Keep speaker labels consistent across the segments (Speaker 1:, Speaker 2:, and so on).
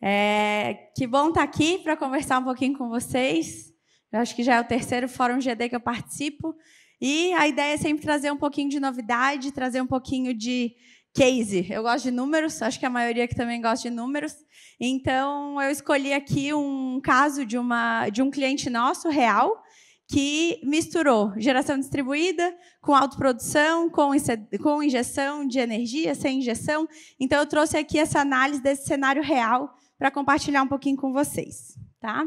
Speaker 1: É, que bom estar tá aqui para conversar um pouquinho com vocês. Eu acho que já é o terceiro Fórum GD que eu participo. E a ideia é sempre trazer um pouquinho de novidade, trazer um pouquinho de case. Eu gosto de números, acho que a maioria que também gosta de números. Então, eu escolhi aqui um caso de, uma, de um cliente nosso, real, que misturou geração distribuída com autoprodução, com, com injeção de energia, sem injeção. Então, eu trouxe aqui essa análise desse cenário real para compartilhar um pouquinho com vocês, tá?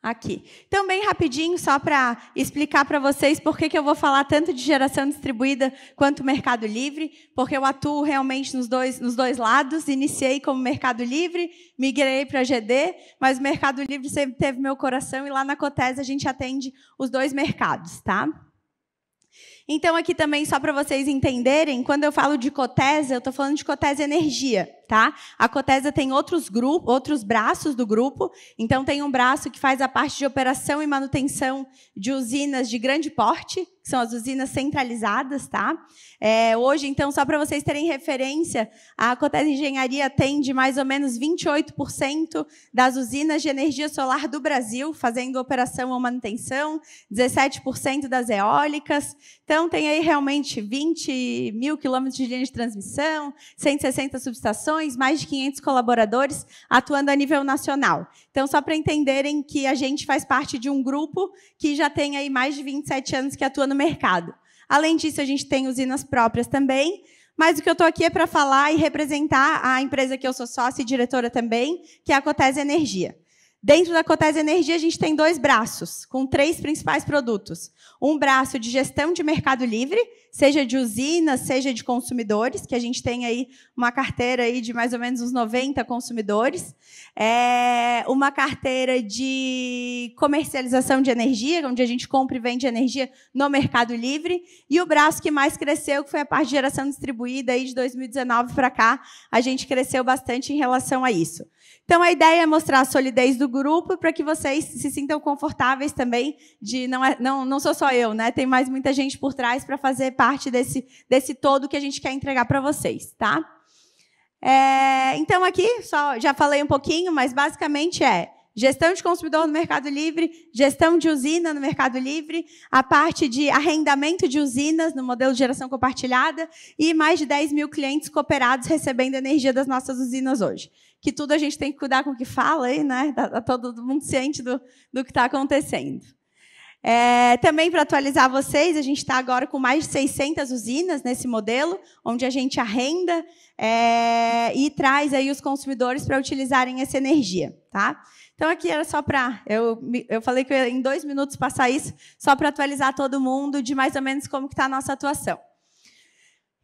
Speaker 1: Aqui. Também então, rapidinho, só para explicar para vocês por que, que eu vou falar tanto de geração distribuída quanto Mercado Livre, porque eu atuo realmente nos dois, nos dois lados. Iniciei como Mercado Livre, migrei para GD, mas o Mercado Livre sempre teve meu coração e lá na Cotese a gente atende os dois mercados, tá? Então, aqui também, só para vocês entenderem, quando eu falo de Cotese, eu estou falando de Cotese Energia tá? A Cotesa tem outros grupos, outros braços do grupo. Então tem um braço que faz a parte de operação e manutenção de usinas de grande porte, que são as usinas centralizadas, tá? É, hoje, então, só para vocês terem referência, a Cotesa Engenharia atende mais ou menos 28% das usinas de energia solar do Brasil, fazendo operação ou manutenção, 17% das eólicas. Então tem aí realmente 20 mil quilômetros de linha de transmissão, 160 subestações mais de 500 colaboradores atuando a nível nacional. Então, só para entenderem que a gente faz parte de um grupo que já tem aí mais de 27 anos que atua no mercado. Além disso, a gente tem usinas próprias também, mas o que eu estou aqui é para falar e representar a empresa que eu sou sócia e diretora também, que é a Cotese Energia. Dentro da Cotese Energia, a gente tem dois braços, com três principais produtos. Um braço de gestão de mercado livre, seja de usinas, seja de consumidores, que a gente tem aí uma carteira aí de mais ou menos uns 90 consumidores. É uma carteira de comercialização de energia, onde a gente compra e vende energia no mercado livre. E o braço que mais cresceu, que foi a parte de geração distribuída aí de 2019 para cá, a gente cresceu bastante em relação a isso. Então, a ideia é mostrar a solidez do grupo para que vocês se sintam confortáveis também de não, é, não, não sou só eu, né? Tem mais muita gente por trás para fazer parte desse, desse todo que a gente quer entregar para vocês, tá? É, então, aqui, só já falei um pouquinho, mas basicamente é gestão de consumidor no Mercado Livre, gestão de usina no Mercado Livre, a parte de arrendamento de usinas no modelo de geração compartilhada e mais de 10 mil clientes cooperados recebendo energia das nossas usinas hoje. Que tudo a gente tem que cuidar com o que fala aí, né? Está tá todo mundo ciente do, do que está acontecendo. É, também para atualizar vocês, a gente está agora com mais de 600 usinas nesse modelo, onde a gente arrenda é, e traz aí os consumidores para utilizarem essa energia, tá? Então aqui era só para eu, eu falei que eu em dois minutos passar isso, só para atualizar todo mundo de mais ou menos como que está a nossa atuação.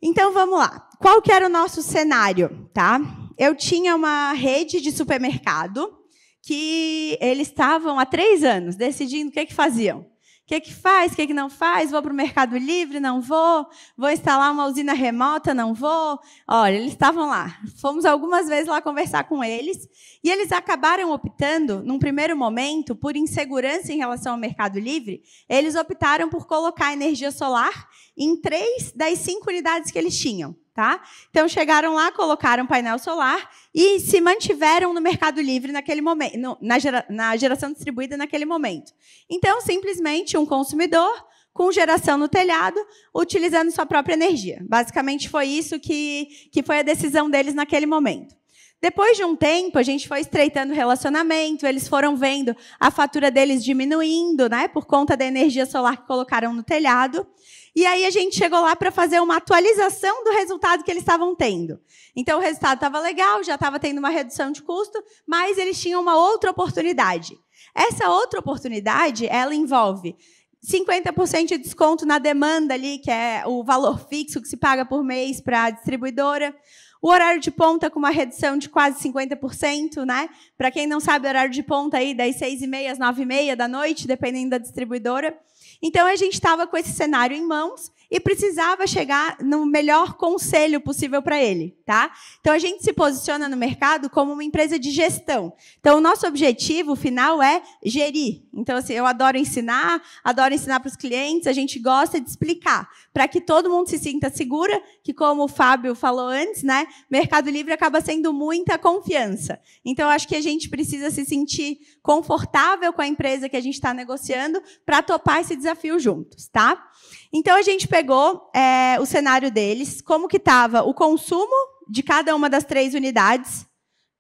Speaker 1: Então vamos lá. Qual que era o nosso cenário, tá? Eu tinha uma rede de supermercado que eles estavam há três anos decidindo o que, é que faziam. O que, é que faz, o que, é que não faz? Vou para o Mercado Livre? Não vou. Vou instalar uma usina remota? Não vou. Olha, eles estavam lá. Fomos algumas vezes lá conversar com eles. E eles acabaram optando, num primeiro momento, por insegurança em relação ao Mercado Livre, eles optaram por colocar energia solar em três das cinco unidades que eles tinham tá? Então chegaram lá, colocaram painel solar e se mantiveram no Mercado Livre naquele momento, na, gera, na geração distribuída naquele momento. Então, simplesmente um consumidor com geração no telhado, utilizando sua própria energia. Basicamente foi isso que, que foi a decisão deles naquele momento. Depois de um tempo, a gente foi estreitando o relacionamento, eles foram vendo a fatura deles diminuindo, né, por conta da energia solar que colocaram no telhado. E aí a gente chegou lá para fazer uma atualização do resultado que eles estavam tendo. Então o resultado estava legal, já estava tendo uma redução de custo, mas eles tinham uma outra oportunidade. Essa outra oportunidade, ela envolve 50% de desconto na demanda ali, que é o valor fixo que se paga por mês para a distribuidora. O horário de ponta com uma redução de quase 50%, né? Para quem não sabe, horário de ponta aí das 6h30 às 9h30 da noite, dependendo da distribuidora. Então a gente estava com esse cenário em mãos e precisava chegar no melhor conselho possível para ele, tá? Então a gente se posiciona no mercado como uma empresa de gestão. Então o nosso objetivo final é gerir. Então assim, eu adoro ensinar, adoro ensinar para os clientes, a gente gosta de explicar, para que todo mundo se sinta segura, que como o Fábio falou antes, né, Mercado Livre acaba sendo muita confiança. Então acho que a gente precisa se sentir confortável com a empresa que a gente está negociando para topar esse desafio juntos, tá? Então a gente pegou pegou é, o cenário deles, como que estava o consumo de cada uma das três unidades.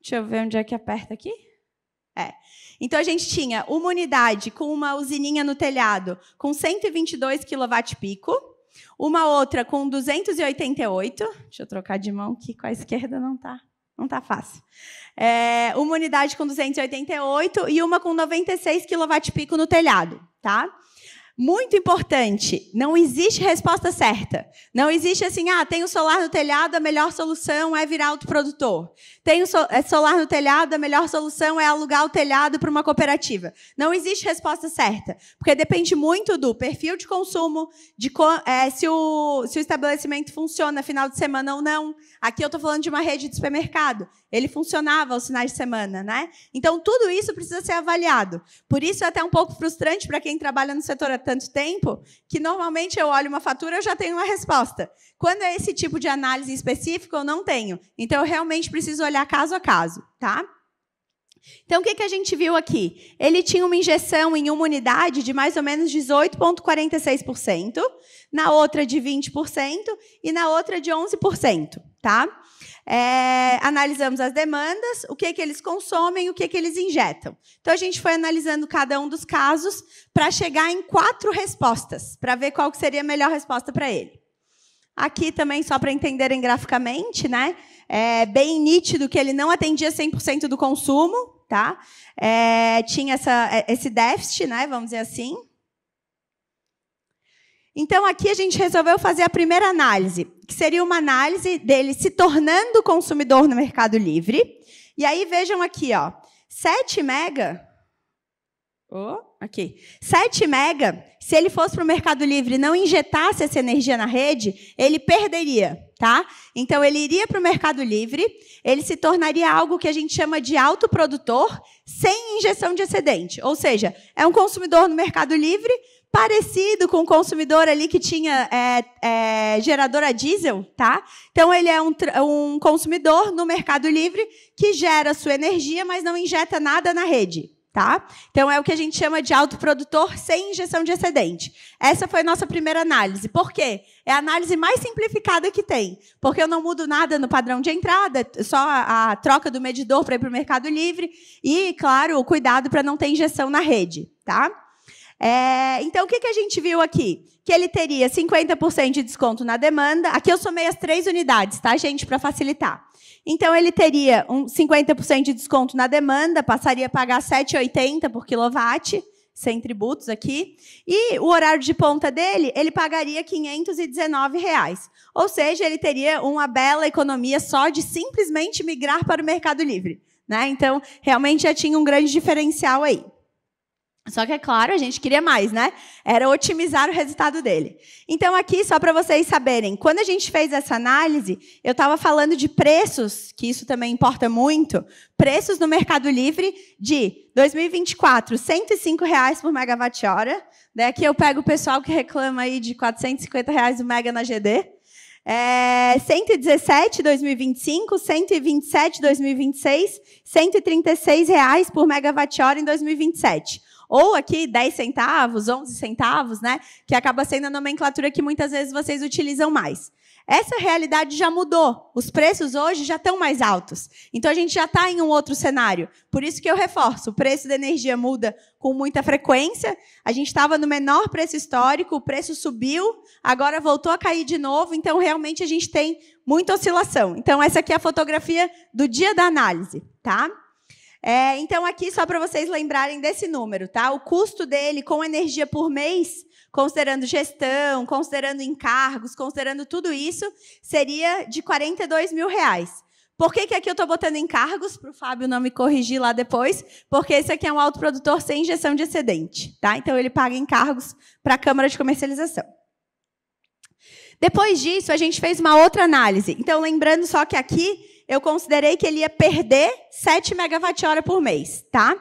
Speaker 1: Deixa eu ver onde é que aperta aqui. É. Então a gente tinha uma unidade com uma usininha no telhado com 122 kW pico, uma outra com 288. Deixa eu trocar de mão que com a esquerda não tá, não tá fácil. É, uma unidade com 288 e uma com 96 kW pico no telhado, tá? Muito importante, não existe resposta certa. Não existe assim, ah, tem o solar no telhado, a melhor solução é virar autoprodutor. Tem o é, solar no telhado, a melhor solução é alugar o telhado para uma cooperativa. Não existe resposta certa, porque depende muito do perfil de consumo, de é, se, o, se o estabelecimento funciona final de semana ou não, Aqui eu estou falando de uma rede de supermercado. Ele funcionava aos finais de semana, né? Então, tudo isso precisa ser avaliado. Por isso, é até um pouco frustrante para quem trabalha no setor há tanto tempo, que normalmente eu olho uma fatura eu já tenho uma resposta. Quando é esse tipo de análise específica, eu não tenho. Então, eu realmente preciso olhar caso a caso, tá? Então, o que, que a gente viu aqui? Ele tinha uma injeção em uma unidade de mais ou menos 18,46%, na outra de 20% e na outra de 11% tá? É, analisamos as demandas, o que é que eles consomem, o que é que eles injetam. Então a gente foi analisando cada um dos casos para chegar em quatro respostas, para ver qual seria a melhor resposta para ele. Aqui também só para entenderem graficamente, né? É bem nítido que ele não atendia 100% do consumo, tá? É, tinha essa, é, esse déficit, né? Vamos dizer assim. Então, aqui a gente resolveu fazer a primeira análise, que seria uma análise dele se tornando consumidor no Mercado Livre. E aí, vejam aqui, ó, 7 mega. Oh, aqui. 7 mega, se ele fosse para o Mercado Livre e não injetasse essa energia na rede, ele perderia, tá? Então, ele iria para o Mercado Livre, ele se tornaria algo que a gente chama de autoprodutor sem injeção de excedente. Ou seja, é um consumidor no Mercado Livre, parecido com o consumidor ali que tinha é, é, geradora diesel, tá? Então ele é um, um, consumidor no Mercado Livre que gera sua energia, mas não injeta nada na rede. Tá? Então é o que a gente chama de autoprodutor sem injeção de excedente. Essa foi a nossa primeira análise. Por quê? É a análise mais simplificada que tem. Porque eu não mudo nada no padrão de entrada, só a, a troca do medidor para ir para o Mercado Livre e, claro, o cuidado para não ter injeção na rede. Tá? É, então, o que, que a gente viu aqui? Que ele teria 50% de desconto na demanda. Aqui eu somei as três unidades, tá, gente, para facilitar. Então, ele teria um 50% de desconto na demanda, passaria a pagar 7,80 por quilowatt, sem tributos aqui. E o horário de ponta dele, ele pagaria R$ 519. Reais. Ou seja, ele teria uma bela economia só de simplesmente migrar para o Mercado Livre. Né? Então, realmente já tinha um grande diferencial aí. Só que, é claro, a gente queria mais, né? Era otimizar o resultado dele. Então, aqui, só para vocês saberem, quando a gente fez essa análise, eu estava falando de preços, que isso também importa muito, preços no Mercado Livre de 2024, R$ 105 reais por megawatt-hora. Daqui né? eu pego o pessoal que reclama aí de R$ 450 reais o mega na GD. É, 117 2025, 127 2026, 136 reais por megawatt-hora em 2027 ou aqui 10 centavos, 11 centavos, né? Que acaba sendo a nomenclatura que muitas vezes vocês utilizam mais. Essa realidade já mudou. Os preços hoje já estão mais altos. Então a gente já está em um outro cenário. Por isso que eu reforço: o preço da energia muda com muita frequência. A gente estava no menor preço histórico, o preço subiu, agora voltou a cair de novo. Então realmente a gente tem muita oscilação. Então essa aqui é a fotografia do dia da análise, tá? É, então, aqui só para vocês lembrarem desse número, tá? O custo dele com energia por mês, considerando gestão, considerando encargos, considerando tudo isso, seria de 42 mil reais. Por que, que aqui eu estou botando encargos, para o Fábio não me corrigir lá depois? Porque esse aqui é um autoprodutor sem injeção de excedente, tá? Então ele paga encargos para a Câmara de Comercialização. Depois disso, a gente fez uma outra análise. Então, lembrando só que aqui eu considerei que ele ia perder 7 megawatt-hora por mês, tá?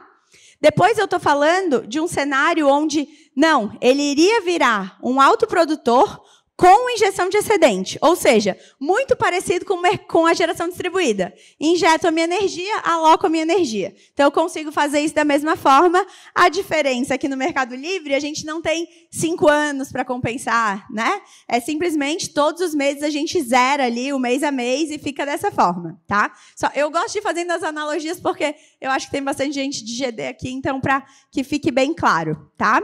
Speaker 1: Depois eu estou falando de um cenário onde, não, ele iria virar um autoprodutor com injeção de excedente, ou seja, muito parecido com, com a geração distribuída. Injeto a minha energia, aloco a minha energia. Então, eu consigo fazer isso da mesma forma. A diferença é que no Mercado Livre a gente não tem cinco anos para compensar, né? É simplesmente todos os meses a gente zera ali o mês a mês e fica dessa forma, tá? Só, eu gosto de fazer as analogias porque eu acho que tem bastante gente de GD aqui, então para que fique bem claro, tá?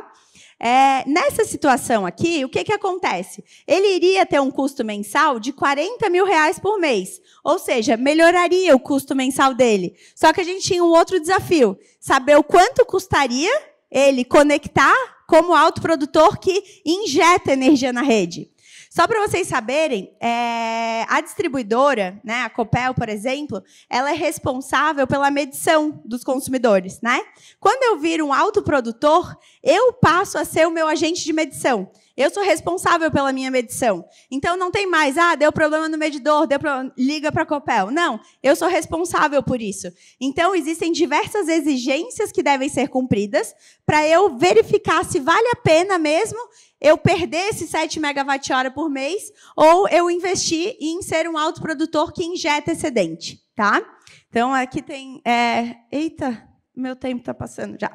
Speaker 1: É, nessa situação aqui, o que, que acontece? Ele iria ter um custo mensal de 40 mil reais por mês, ou seja, melhoraria o custo mensal dele. Só que a gente tinha um outro desafio: saber o quanto custaria ele conectar como autoprodutor que injeta energia na rede. Só para vocês saberem, é, a distribuidora, né, a Copel, por exemplo, ela é responsável pela medição dos consumidores. Né? Quando eu viro um autoprodutor, eu passo a ser o meu agente de medição. Eu sou responsável pela minha medição. Então não tem mais, ah, deu problema no medidor, deu problema, liga para a Copel. Não, eu sou responsável por isso. Então existem diversas exigências que devem ser cumpridas para eu verificar se vale a pena mesmo eu perder esses 7 megawatt-hora por mês ou eu investir em ser um autoprodutor que injeta excedente, tá? Então aqui tem, é... eita, meu tempo está passando já.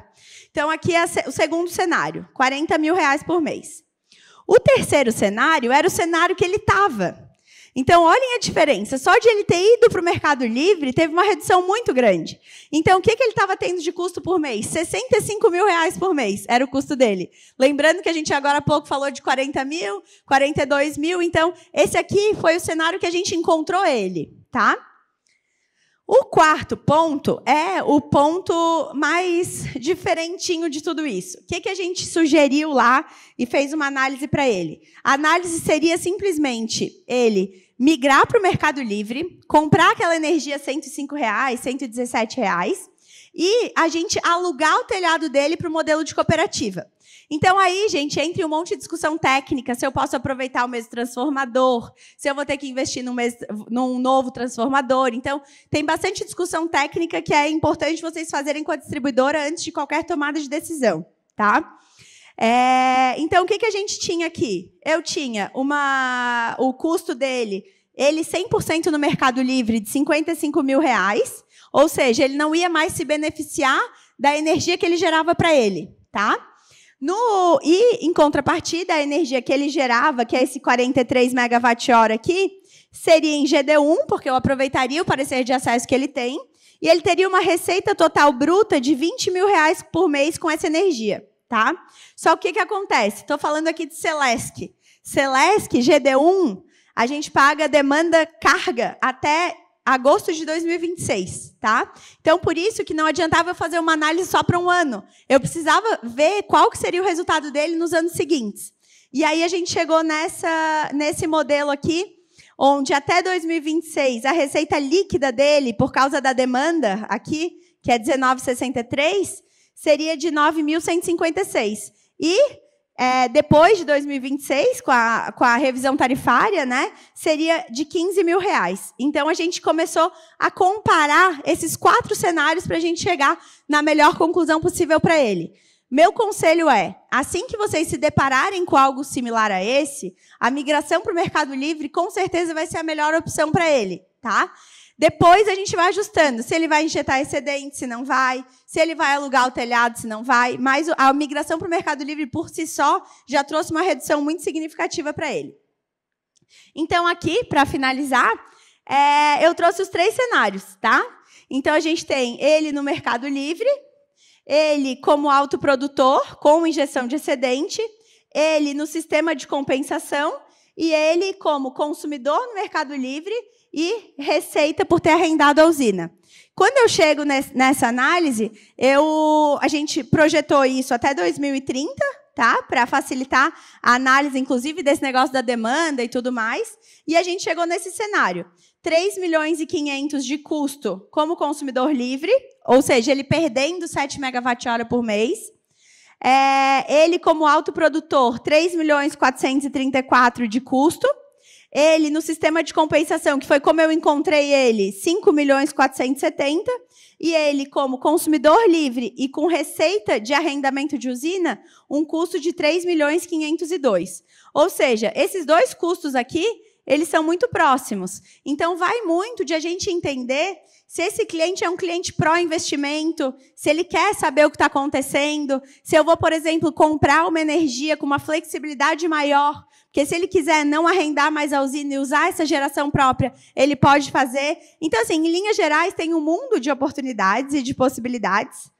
Speaker 1: Então, aqui é o segundo cenário: 40 mil reais por mês. O terceiro cenário era o cenário que ele estava. Então, olhem a diferença. Só de ele ter ido para o Mercado Livre, teve uma redução muito grande. Então, o que, que ele estava tendo de custo por mês? 65 mil reais por mês era o custo dele. Lembrando que a gente agora há pouco falou de 40 mil, 42 mil. Então, esse aqui foi o cenário que a gente encontrou ele, tá? O quarto ponto é o ponto mais diferentinho de tudo isso. O que, que a gente sugeriu lá e fez uma análise para ele? A análise seria simplesmente ele migrar para o Mercado Livre, comprar aquela energia 105 reais, 117 reais, e a gente alugar o telhado dele para o modelo de cooperativa. Então aí, gente, entre um monte de discussão técnica, se eu posso aproveitar o mesmo transformador, se eu vou ter que investir num, mesmo, num novo transformador. Então, tem bastante discussão técnica que é importante vocês fazerem com a distribuidora antes de qualquer tomada de decisão, tá? É, então, o que, que a gente tinha aqui? Eu tinha uma, o custo dele, ele 100% no Mercado Livre de 55 mil reais, ou seja, ele não ia mais se beneficiar da energia que ele gerava para ele, tá? No, e, em contrapartida, a energia que ele gerava, que é esse 43 megawatt-hora aqui, seria em GD1, porque eu aproveitaria o parecer de acesso que ele tem, e ele teria uma receita total bruta de 20 mil reais por mês com essa energia. Tá? Só o que, que acontece? Estou falando aqui de Celesc. Celesc, GD1, a gente paga demanda carga até agosto de 2026, tá? Então, por isso que não adiantava eu fazer uma análise só para um ano. Eu precisava ver qual que seria o resultado dele nos anos seguintes. E aí a gente chegou nessa, nesse modelo aqui, onde até 2026 a receita líquida dele, por causa da demanda aqui, que é 19,63, seria de 9.156. E é, depois de 2026, com a, com a revisão tarifária, né, seria de 15 mil reais. Então a gente começou a comparar esses quatro cenários para a gente chegar na melhor conclusão possível para ele. Meu conselho é, assim que vocês se depararem com algo similar a esse, a migração para o Mercado Livre com certeza vai ser a melhor opção para ele, tá? Depois a gente vai ajustando se ele vai injetar excedente, se não vai, se ele vai alugar o telhado, se não vai. Mas a migração para o Mercado Livre por si só já trouxe uma redução muito significativa para ele. Então, aqui, para finalizar, é, eu trouxe os três cenários, tá? Então, a gente tem ele no Mercado Livre, ele como autoprodutor, com injeção de excedente, ele no sistema de compensação e ele como consumidor no Mercado Livre e receita por ter arrendado a usina. Quando eu chego nessa análise, eu, a gente projetou isso até 2030, tá? Para facilitar a análise, inclusive, desse negócio da demanda e tudo mais. E a gente chegou nesse cenário. 3 milhões e 500 de custo como consumidor livre, ou seja, ele perdendo 7 megawatt-hora por mês. É, ele como autoprodutor, 3 milhões 434 de custo. Ele, no sistema de compensação, que foi como eu encontrei ele, 5 milhões 470, e ele, como consumidor livre e com receita de arrendamento de usina, um custo de 3 milhões 502. Ou seja, esses dois custos aqui eles são muito próximos. Então, vai muito de a gente entender se esse cliente é um cliente pró-investimento, se ele quer saber o que está acontecendo, se eu vou, por exemplo, comprar uma energia com uma flexibilidade maior, porque se ele quiser não arrendar mais a usina e usar essa geração própria, ele pode fazer. Então, assim, em linhas gerais, tem um mundo de oportunidades e de possibilidades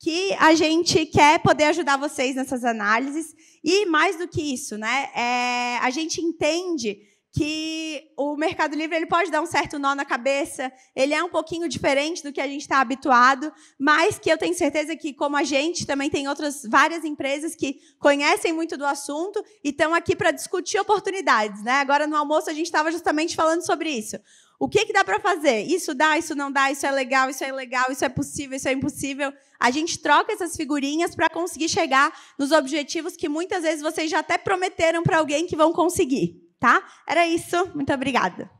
Speaker 1: que a gente quer poder ajudar vocês nessas análises. E mais do que isso, né? É, a gente entende que o Mercado Livre ele pode dar um certo nó na cabeça, ele é um pouquinho diferente do que a gente está habituado, mas que eu tenho certeza que, como a gente, também tem outras várias empresas que conhecem muito do assunto e estão aqui para discutir oportunidades. Né? Agora, no almoço, a gente estava justamente falando sobre isso. O que, que dá para fazer? Isso dá, isso não dá, isso é legal, isso é ilegal, isso é possível, isso é impossível. A gente troca essas figurinhas para conseguir chegar nos objetivos que muitas vezes vocês já até prometeram para alguém que vão conseguir. Tá? Era isso. Muito obrigada.